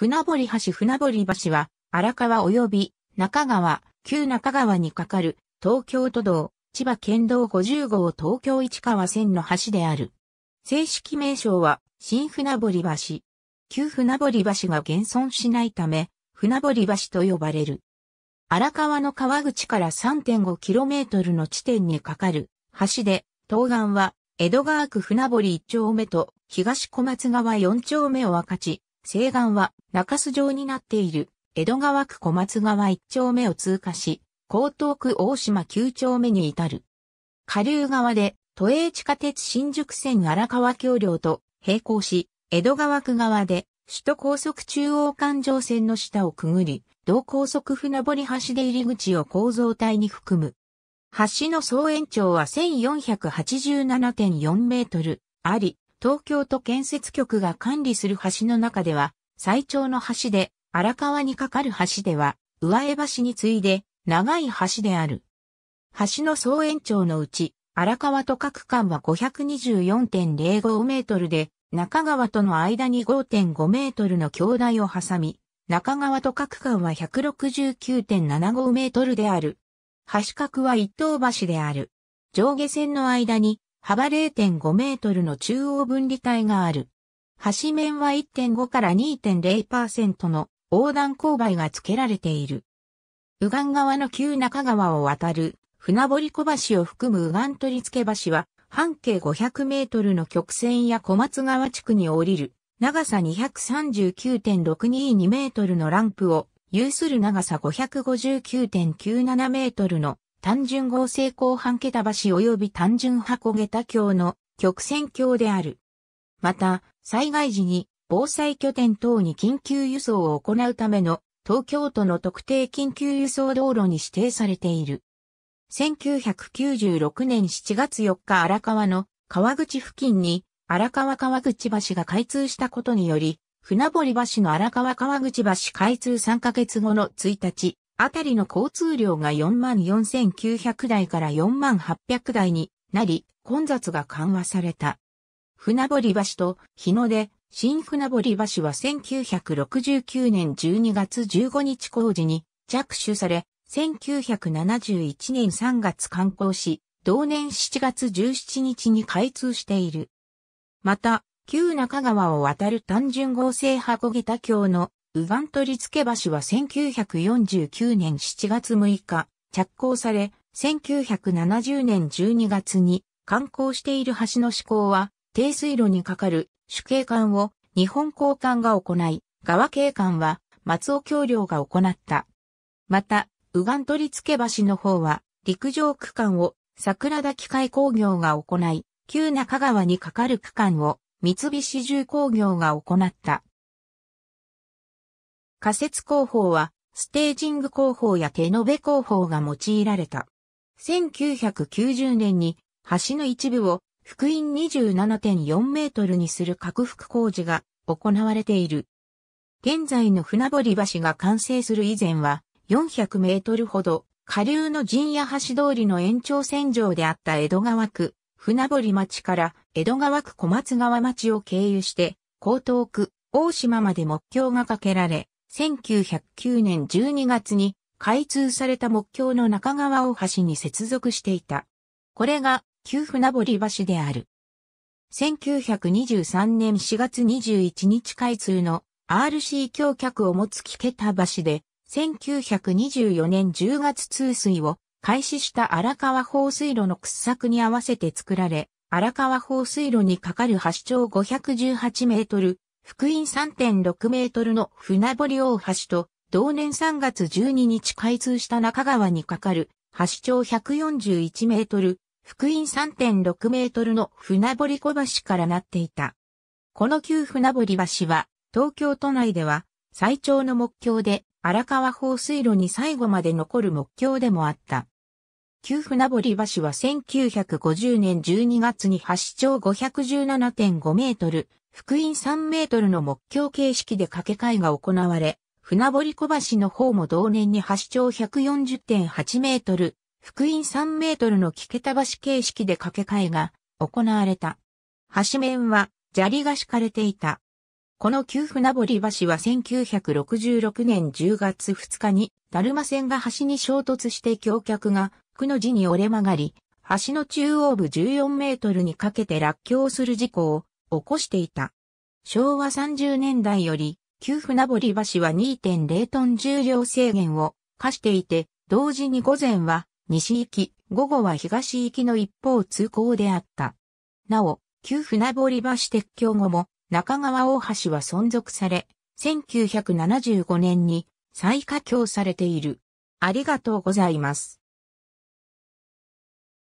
船堀橋船堀橋は、荒川及び中川、旧中川に架かる東京都道、千葉県道50号東京市川線の橋である。正式名称は、新船堀橋。旧船堀橋が現存しないため、船堀橋と呼ばれる。荒川の川口から 3.5km の地点に架かる橋で、東岸は江戸川区船堀1丁目と東小松川4丁目を分かち、西岸は中洲状になっている江戸川区小松川一丁目を通過し、江東区大島九丁目に至る。下流側で都営地下鉄新宿線荒川橋梁と並行し、江戸川区側で首都高速中央環状線の下をくぐり、同高速船堀橋で入り口を構造体に含む。橋の総延長は1487.4メートルあり、東京都建設局が管理する橋の中では、最長の橋で、荒川に架かる橋では、上江橋に次いで、長い橋である。橋の総延長のうち、荒川と各間は524.05メートルで、中川との間に5.5メートルの境内を挟み、中川と各間は169.75メートルである。橋角は一等橋である。上下線の間に幅0.5メートルの中央分離帯がある。橋面は1.5から2.0%の横断勾配が付けられている。右岸側の旧中川を渡る船堀小橋を含む右岸取付橋は半径500メートルの曲線や小松川地区に降りる長さ239.622メートルのランプを有する長さ559.97メートルの単純合成後半桁橋及び単純箱桁橋の曲線橋である。また、災害時に防災拠点等に緊急輸送を行うための東京都の特定緊急輸送道路に指定されている。1996年7月4日荒川の川口付近に荒川川口橋が開通したことにより、船堀橋の荒川川口橋開通3ヶ月後の1日、あたりの交通量が44,900台から48,000台になり、混雑が緩和された。船堀橋と日の出、新船堀橋は1969年12月15日工事に着手され、1971年3月観光し、同年7月17日に開通している。また、旧中川を渡る単純合成箱桁橋のウガントリツケ橋は1949年7月6日、着工され、1970年12月に観光している橋の施工は、低水路に架かる主景管を日本交換が行い、側景管は松尾橋梁が行った。また、ウガントリツケ橋の方は、陸上区間を桜田機械工業が行い、旧中川に架かる区間を三菱重工業が行った。仮設工法は、ステージング工法や手延べ工法が用いられた。1990年に橋の一部を福音27.4メートルにする拡幅工事が行われている。現在の船堀橋が完成する以前は400メートルほど下流の陣屋橋通りの延長線上であった江戸川区船堀町から江戸川区小松川町を経由して江東区大島まで木橋が架けられ1909年12月に開通された木橋の中川大橋に接続していた。これが旧船堀橋である。1923年4月21日開通の RC 橋脚を持つ木桁橋で、1924年10月通水を開始した荒川放水路の掘削に合わせて作られ、荒川放水路に架かる橋長518メートル、福音3.6メートルの船堀大橋と、同年3月12日開通した中川に架かる、橋長141メートル、福音3.6メートルの船堀小橋からなっていた。この旧船堀橋は、東京都内では、最長の木橋で、荒川放水路に最後まで残る木橋でもあった。旧船堀橋は1950年12月に橋長517.5メートル、福音3メートルの木橋形式で掛け替えが行われ、船堀小橋の方も同年に橋長140.8メートル、福音3メートルの木桁橋形式で掛け替えが行われた。橋面は砂利が敷かれていた。この旧船堀橋は1966年10月2日に、ダルマ線が橋に衝突して橋脚が、くの字に折れ曲がり、橋の中央部14メートルにかけて落橋する事故を起こしていた。昭和30年代より、旧船堀橋は2.0トン重量制限を課していて、同時に午前は西行き、午後は東行きの一方通行であった。なお、旧船堀橋撤去後も中川大橋は存続され、1975年に再架橋されている。ありがとうございます。